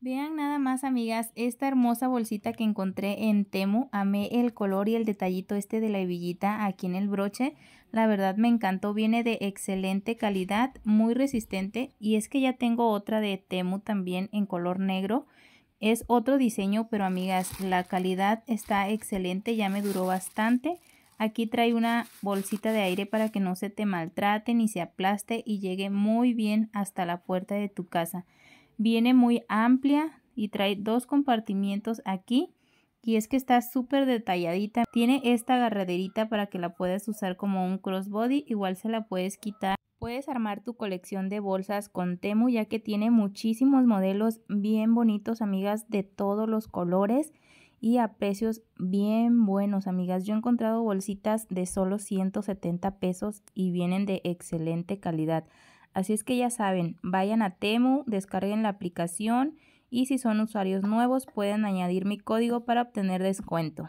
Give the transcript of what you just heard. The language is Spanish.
Vean nada más amigas esta hermosa bolsita que encontré en Temu, amé el color y el detallito este de la hebillita aquí en el broche, la verdad me encantó, viene de excelente calidad, muy resistente y es que ya tengo otra de Temu también en color negro, es otro diseño pero amigas la calidad está excelente, ya me duró bastante, aquí trae una bolsita de aire para que no se te maltrate ni se aplaste y llegue muy bien hasta la puerta de tu casa. Viene muy amplia y trae dos compartimientos aquí y es que está súper detalladita. Tiene esta agarraderita para que la puedas usar como un crossbody, igual se la puedes quitar. Puedes armar tu colección de bolsas con Temu ya que tiene muchísimos modelos bien bonitos, amigas, de todos los colores y a precios bien buenos, amigas. Yo he encontrado bolsitas de solo 170 pesos y vienen de excelente calidad. Así es que ya saben, vayan a Temu, descarguen la aplicación y si son usuarios nuevos pueden añadir mi código para obtener descuento.